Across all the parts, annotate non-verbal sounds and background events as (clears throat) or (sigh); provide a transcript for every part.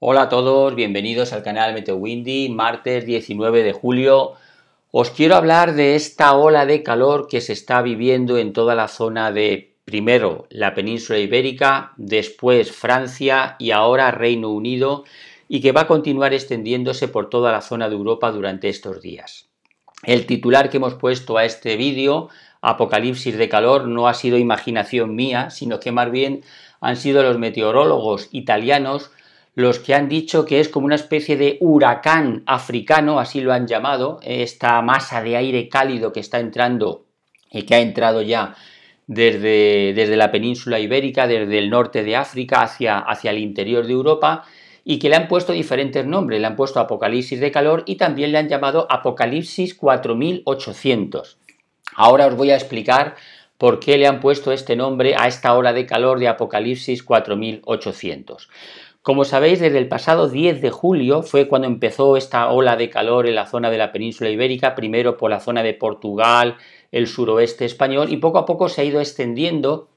Hola a todos, bienvenidos al canal Meteo Windy, martes 19 de julio. Os quiero hablar de esta ola de calor que se está viviendo en toda la zona de primero la península ibérica, después Francia y ahora Reino Unido y que va a continuar extendiéndose por toda la zona de Europa durante estos días. El titular que hemos puesto a este vídeo, Apocalipsis de calor, no ha sido imaginación mía, sino que más bien han sido los meteorólogos italianos los que han dicho que es como una especie de huracán africano, así lo han llamado, esta masa de aire cálido que está entrando y que ha entrado ya desde, desde la península ibérica, desde el norte de África hacia, hacia el interior de Europa y que le han puesto diferentes nombres, le han puesto Apocalipsis de calor y también le han llamado Apocalipsis 4800. Ahora os voy a explicar por qué le han puesto este nombre a esta hora de calor de Apocalipsis 4800. Como sabéis, desde el pasado 10 de julio fue cuando empezó esta ola de calor en la zona de la península ibérica, primero por la zona de Portugal, el suroeste español, y poco a poco se ha ido extendiendo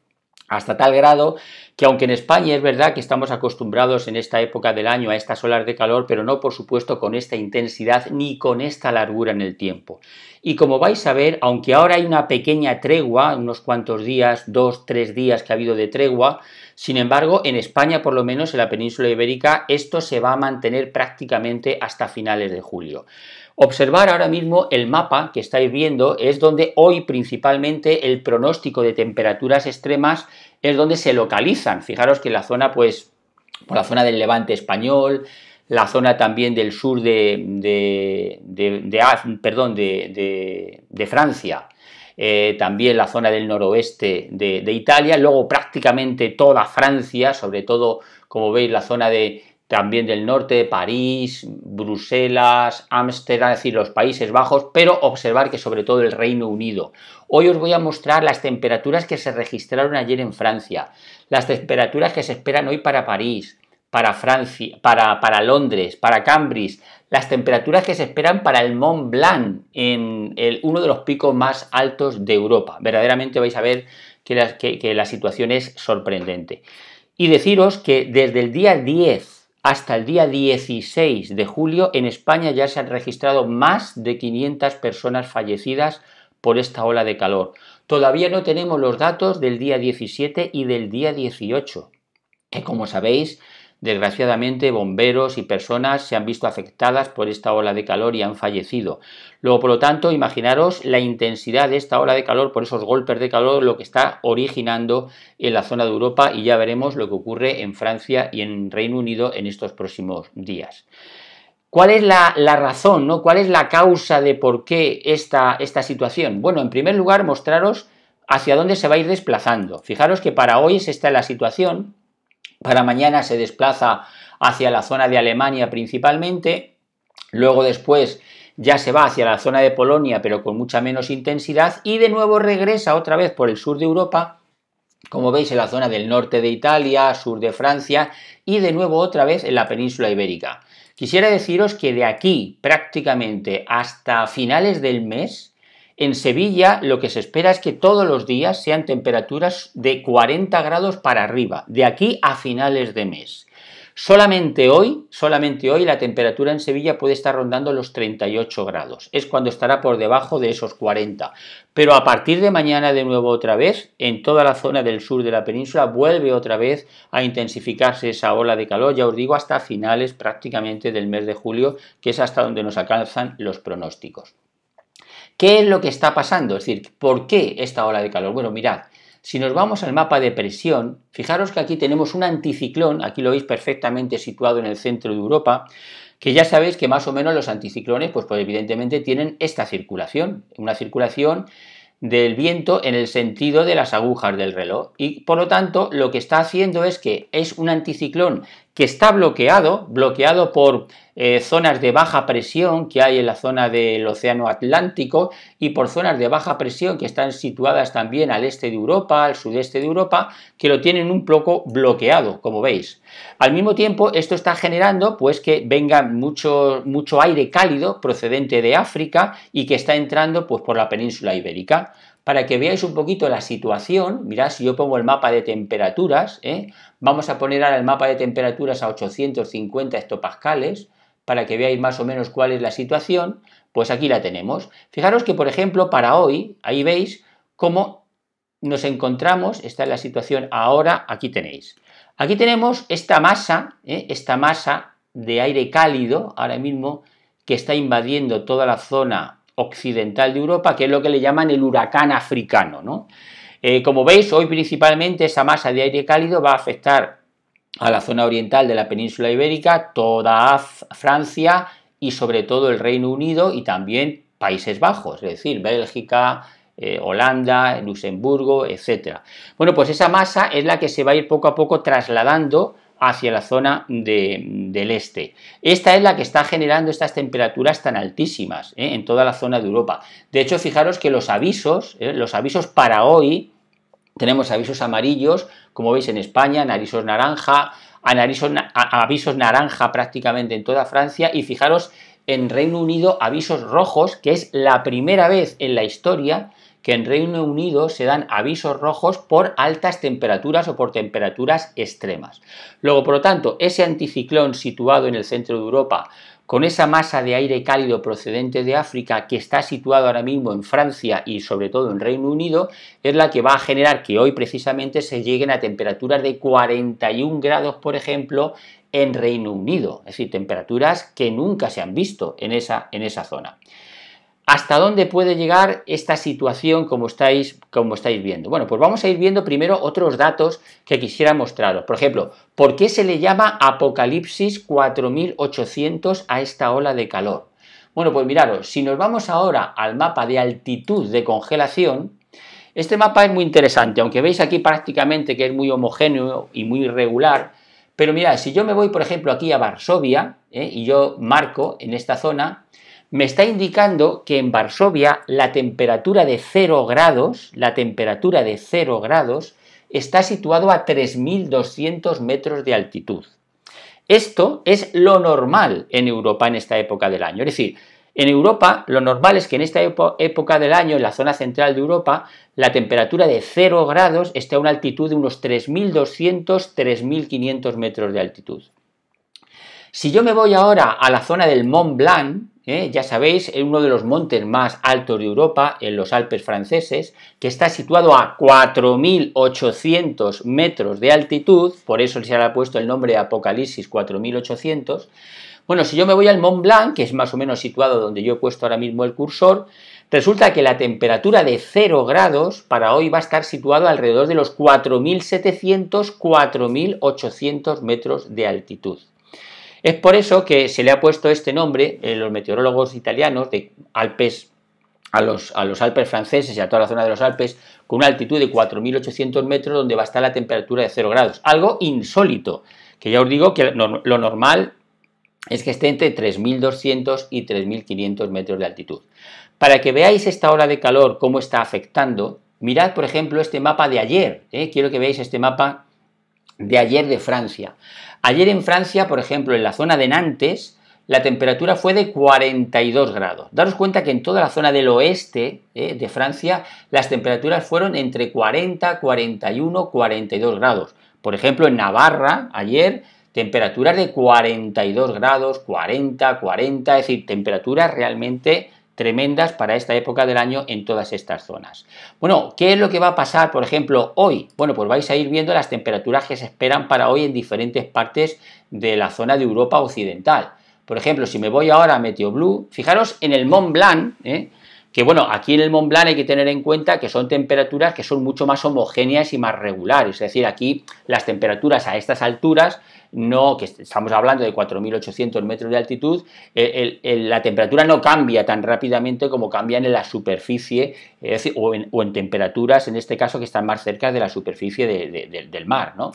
hasta tal grado que aunque en España es verdad que estamos acostumbrados en esta época del año a estas olas de calor, pero no por supuesto con esta intensidad ni con esta largura en el tiempo. Y como vais a ver, aunque ahora hay una pequeña tregua, unos cuantos días, dos, tres días que ha habido de tregua, sin embargo, en España, por lo menos en la península ibérica, esto se va a mantener prácticamente hasta finales de julio. Observar ahora mismo el mapa que estáis viendo es donde hoy principalmente el pronóstico de temperaturas extremas es donde se localizan. Fijaros que la zona, pues, por la zona del levante español, la zona también del sur de, perdón, de, Francia, eh, también la zona del noroeste de Italia, luego prácticamente toda Francia, sobre todo, como veis, la zona de, también del norte, París, Bruselas, Ámsterdam, es decir, los Países Bajos, pero observar que sobre todo el Reino Unido. Hoy os voy a mostrar las temperaturas que se registraron ayer en Francia, las temperaturas que se esperan hoy para París, para Francia, para, para Londres, para Cambridge, las temperaturas que se esperan para el Mont Blanc, en el, uno de los picos más altos de Europa. Verdaderamente vais a ver que la, que la situación es sorprendente. Y deciros que desde el día 10 hasta el día 16 de julio en España ya se han registrado más de 500 personas fallecidas por esta ola de calor. Todavía no tenemos los datos del día 17 y del día 18, que como sabéis Desgraciadamente, bomberos y personas se han visto afectadas por esta ola de calor y han fallecido. Luego, por lo tanto, imaginaros la intensidad de esta ola de calor, por esos golpes de calor, lo que está originando en la zona de Europa y ya veremos lo que ocurre en Francia y en Reino Unido en estos próximos días. ¿Cuál es la, razón, ¿no? cuál es la causa de por qué esta, esta situación? Bueno, en primer lugar, mostraros hacia dónde se va a ir desplazando. Fijaros que para hoy es esta la situación, para mañana se desplaza hacia la zona de Alemania principalmente, luego después ya se va hacia la zona de Polonia pero con mucha menos intensidad y de nuevo regresa otra vez por el sur de Europa como veis en la zona del norte de Italia, sur de Francia y de nuevo otra vez en la península ibérica. Quisiera deciros que de aquí prácticamente hasta finales del mes en Sevilla lo que se espera es que todos los días sean temperaturas de 40 grados para arriba, de aquí a finales de mes. Solamente hoy, solamente hoy la temperatura en Sevilla puede estar rondando los 38 grados. Es cuando estará por debajo de esos 40. Pero a partir de mañana de nuevo otra vez, en toda la zona del sur de la península vuelve otra vez a intensificarse esa ola de calor, ya os digo, hasta finales prácticamente del mes de julio, que es hasta donde nos alcanzan los pronósticos. ¿Qué es lo que está pasando? Es decir, ¿por qué esta ola de calor? Bueno, mirad, si nos vamos al mapa de presión, fijaros que aquí tenemos un anticiclón, aquí lo veis perfectamente situado en el centro de Europa, que ya sabéis que más o menos los anticiclones, pues, pues evidentemente tienen esta circulación, una circulación del viento en el sentido de las agujas del reloj. Y por lo tanto, lo que está haciendo es que es un anticiclón que está bloqueado, bloqueado por eh, zonas de baja presión que hay en la zona del Océano Atlántico y por zonas de baja presión que están situadas también al este de Europa, al sudeste de Europa, que lo tienen un poco bloqueado, como veis. Al mismo tiempo, esto está generando pues que venga mucho, mucho aire cálido procedente de África y que está entrando pues por la península ibérica para que veáis un poquito la situación. Mirad, si yo pongo el mapa de temperaturas, ¿eh? vamos a poner ahora el mapa de temperaturas a 850 hectopascales, para que veáis más o menos cuál es la situación, pues aquí la tenemos. Fijaros que, por ejemplo, para hoy, ahí veis cómo nos encontramos, esta es la situación ahora, aquí tenéis. Aquí tenemos esta masa, ¿eh? esta masa de aire cálido, ahora mismo, que está invadiendo toda la zona occidental de Europa, que es lo que le llaman el huracán africano. ¿no? Eh, como veis, hoy principalmente esa masa de aire cálido va a afectar a la zona oriental de la península ibérica, toda Francia y sobre todo el Reino Unido y también Países Bajos, es decir, Bélgica, eh, Holanda, Luxemburgo, etc. Bueno, pues esa masa es la que se va a ir poco a poco trasladando hacia la zona del este. Esta es la que está generando estas temperaturas tan altísimas ¿eh? en toda la zona de Europa. De hecho, fijaros que los avisos, ¿eh? los avisos para hoy, tenemos avisos amarillos, como veis en España, avisos naranja, avisos naranja prácticamente en toda Francia, y fijaros en Reino Unido avisos rojos, que es la primera vez en la historia que en Reino Unido se dan avisos rojos por altas temperaturas o por temperaturas extremas. Luego, por lo tanto, ese anticiclón situado en el centro de Europa, con esa masa de aire cálido procedente de África que está situado ahora mismo en Francia y sobre todo en Reino Unido, es la que va a generar que hoy precisamente se lleguen a temperaturas de 41 grados, por ejemplo, en Reino Unido, es decir, temperaturas que nunca se han visto en esa, en esa zona. ¿Hasta dónde puede llegar esta situación como estáis, estáis viendo? Bueno, pues vamos a ir viendo primero otros datos que quisiera mostraros. Por ejemplo, ¿por qué se le llama Apocalipsis 4800 a esta ola de calor? Bueno, pues miraros, si nos vamos ahora al mapa de altitud de congelación, este mapa es muy interesante, aunque veis aquí prácticamente que es muy homogéneo y muy irregular, pero mirad, si yo me voy, por ejemplo, aquí a Varsovia ¿eh? y yo marco en esta zona, me está indicando que en Varsovia la temperatura de 0 grados, la temperatura de 0 grados, está situado a 3.200 metros de altitud. Esto es lo normal en Europa en esta época del año. Es decir, en Europa lo normal es que en esta época del año, en la zona central de Europa, la temperatura de 0 grados esté a una altitud de unos 3.200-3.500 metros de altitud. Si yo me voy ahora a la zona del Mont Blanc, ¿eh? ya sabéis, es uno de los montes más altos de Europa, en los Alpes franceses, que está situado a 4.800 metros de altitud, por eso se le ha puesto el nombre de Apocalipsis 4.800. Bueno, si yo me voy al Mont Blanc, que es más o menos situado donde yo he puesto ahora mismo el cursor, resulta que la temperatura de 0 grados para hoy va a estar situado alrededor de los 4.700-4.800 metros de altitud. Es por eso que se le ha puesto este nombre, en eh, los meteorólogos italianos de Alpes, a los, a los Alpes franceses y a toda la zona de los Alpes, con una altitud de 4.800 metros donde va a estar la temperatura de 0 grados. Algo insólito, que ya os digo que lo, normal es que esté entre 3.200 y 3.500 metros de altitud. Para que veáis esta hora de calor, cómo está afectando, mirad, por ejemplo, este mapa de ayer. Eh, quiero que veáis este mapa de ayer de Francia. Ayer en Francia, por ejemplo, en la zona de Nantes, la temperatura fue de 42 grados. Daros cuenta que en toda la zona del oeste eh, de Francia las temperaturas fueron entre 40, 41, 42 grados. Por ejemplo, en Navarra, ayer, temperaturas de 42 grados, 40, 40, es decir, temperaturas realmente tremendas para esta época del año en todas estas zonas. Bueno, ¿qué es lo que va a pasar, por ejemplo, hoy? Bueno, pues vais a ir viendo las temperaturas que se esperan para hoy en diferentes partes de la zona de Europa Occidental. Por ejemplo, si me voy ahora a Meteo Blue, fijaros en el Mont Blanc, ¿eh? que bueno, aquí en el Mont Blanc hay que tener en cuenta que son temperaturas que son mucho más homogéneas y más regulares, es decir, aquí las temperaturas a estas alturas no, que estamos hablando de 4.800 metros de altitud, la temperatura no cambia tan rápidamente como cambia en la superficie o, en, temperaturas, en este caso, que están más cerca de la superficie del mar. ¿no?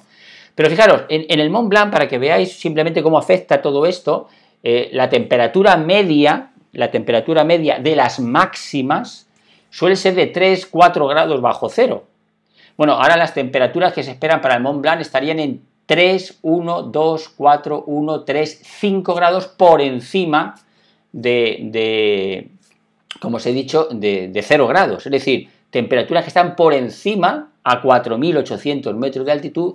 Pero fijaros, en, el Mont Blanc, para que veáis simplemente cómo afecta todo esto, eh, la temperatura media, la temperatura media de las máximas suele ser de 3, 4 grados bajo cero. Bueno, ahora las temperaturas que se esperan para el Mont Blanc estarían en 3, 1, 2, 4, 1, 3, 5 grados por encima de, como os he dicho, de, de 0 grados. Es decir, temperaturas que están por encima a 4.800 metros de altitud,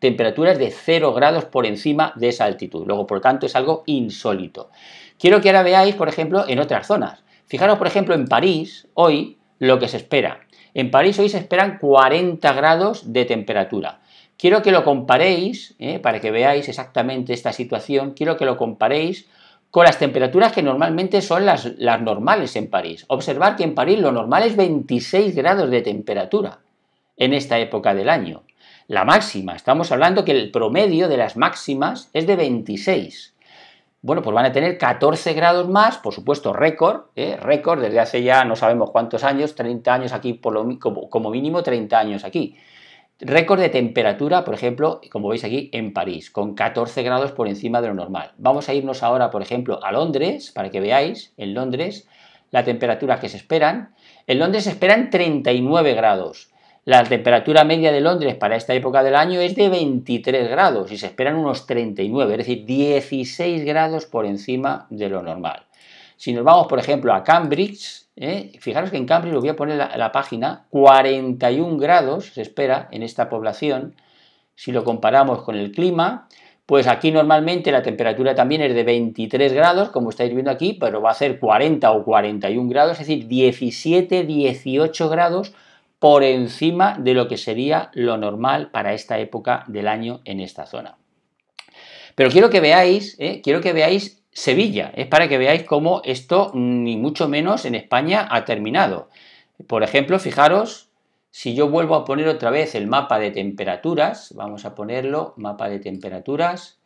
temperaturas de 0 grados por encima de esa altitud. Luego, por lo tanto, es algo insólito. Quiero que ahora veáis, por ejemplo, en otras zonas. Fijaros, por ejemplo, en París, hoy, lo que se espera. En París hoy se esperan 40 grados de temperatura. Quiero que lo comparéis, eh, para que veáis exactamente esta situación, quiero que lo comparéis con las temperaturas que normalmente son las, normales en París. Observar que en París lo normal es 26 grados de temperatura en esta época del año. La máxima, estamos hablando que el promedio de las máximas es de 26. Bueno, pues van a tener 14 grados más, por supuesto, récord, eh, récord desde hace ya no sabemos cuántos años, 30 años aquí, por lo, como, como mínimo 30 años aquí. Récord de temperatura, por ejemplo, como veis aquí, en París, con 14 grados por encima de lo normal. Vamos a irnos ahora, por ejemplo, a Londres, para que veáis, en Londres, la temperatura que se esperan. En Londres se esperan 39 grados. La temperatura media de Londres para esta época del año es de 23 grados y se esperan unos 39, es decir, 16 grados por encima de lo normal. Si nos vamos, por ejemplo, a Cambridge, ¿eh? fijaros que en Cambridge, lo voy a poner la, la página, 41 grados se espera en esta población, si lo comparamos con el clima, pues aquí normalmente la temperatura también es de 23 grados, como estáis viendo aquí, pero va a ser 40 o 41 grados, es decir, 17, 18 grados por encima de lo que sería lo normal para esta época del año en esta zona. Pero quiero que veáis, ¿eh? quiero que veáis Sevilla. Es para que veáis cómo esto, mm, ni mucho menos en España, ha terminado. Por ejemplo, fijaros, si yo vuelvo a poner otra vez el mapa de temperaturas, vamos a ponerlo, mapa de temperaturas,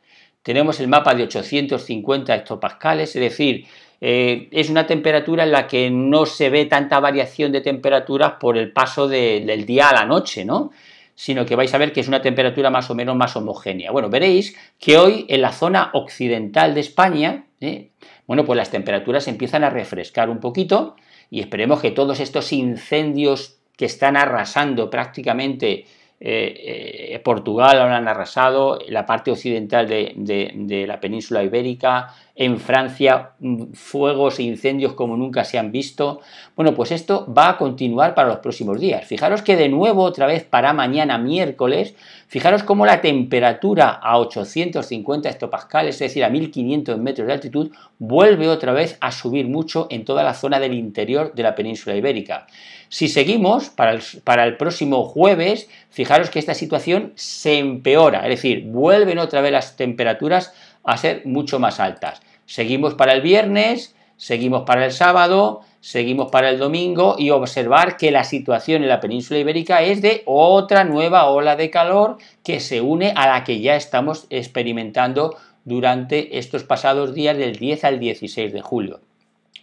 tenemos el mapa de 850 hectopascales, es decir, eh, es una temperatura en la que no se ve tanta variación de temperaturas por el paso del día a la noche, ¿no? sino que vais a ver que es una temperatura más o menos más homogénea. Bueno, veréis que hoy en la zona occidental de España, ¿eh? bueno, pues las temperaturas empiezan a refrescar un poquito y esperemos que todos estos incendios que están arrasando prácticamente eh, eh, Portugal ahora han arrasado, la parte occidental de, la península ibérica, en Francia mm, fuegos e incendios como nunca se han visto. Bueno, pues esto va a continuar para los próximos días. Fijaros que de nuevo, otra vez para mañana miércoles, fijaros cómo la temperatura a 850 hectopascales, es decir, a 1500 metros de altitud, vuelve otra vez a subir mucho en toda la zona del interior de la península ibérica. Si seguimos para el, para el próximo jueves, fijaros que esta situación se empeora, es decir, vuelven otra vez las temperaturas a ser mucho más altas. Seguimos para el viernes, seguimos para el sábado, seguimos para el domingo y observar que la situación en la península ibérica es de otra nueva ola de calor que se une a la que ya estamos experimentando durante estos pasados días del 10 al 16 de julio.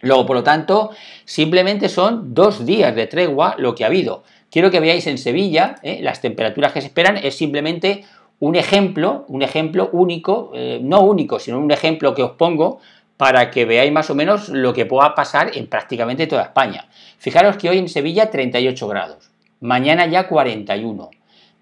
Luego, por lo tanto, simplemente son dos días de tregua lo que ha habido. Quiero que veáis en Sevilla, ¿eh? las temperaturas que se esperan es simplemente un ejemplo, un ejemplo único, eh, no único, sino un ejemplo que os pongo para que veáis más o menos lo que pueda pasar en prácticamente toda España. Fijaros que hoy en Sevilla 38 grados, mañana ya 41,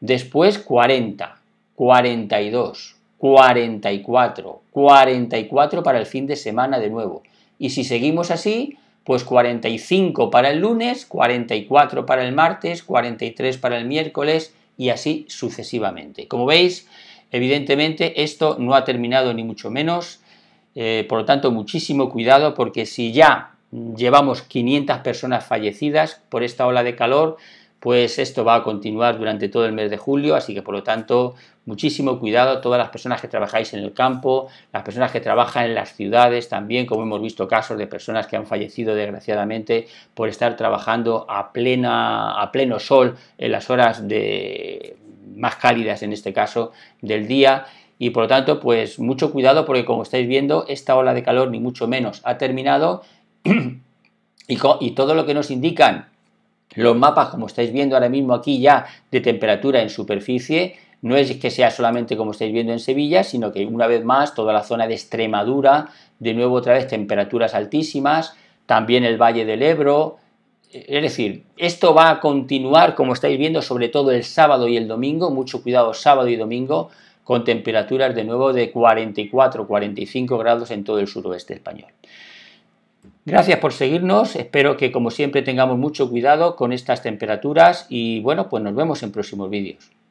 después 40, 42, 44, 44 para el fin de semana de nuevo. Y si seguimos así, pues 45 para el lunes, 44 para el martes, 43 para el miércoles, y así sucesivamente. Como veis, evidentemente esto no ha terminado ni mucho menos, eh, por lo tanto muchísimo cuidado porque si ya llevamos 500 personas fallecidas por esta ola de calor, pues esto va a continuar durante todo el mes de julio, así que por lo tanto muchísimo cuidado a todas las personas que trabajáis en el campo, las personas que trabajan en las ciudades también, como hemos visto casos de personas que han fallecido desgraciadamente por estar trabajando a, plena, a pleno sol en las horas de, más cálidas en este caso del día y por lo tanto pues mucho cuidado porque como estáis viendo esta ola de calor ni mucho menos ha terminado (clears throat) y todo lo que nos indican los mapas como estáis viendo ahora mismo aquí ya de temperatura en superficie no es que sea solamente como estáis viendo en Sevilla, sino que una vez más toda la zona de Extremadura, de nuevo otra vez temperaturas altísimas, también el Valle del Ebro. Es decir, esto va a continuar, como estáis viendo, sobre todo el sábado y el domingo, mucho cuidado sábado y domingo, con temperaturas de nuevo de 44-45 grados en todo el suroeste español. Gracias por seguirnos, espero que como siempre tengamos mucho cuidado con estas temperaturas y bueno, pues nos vemos en próximos vídeos.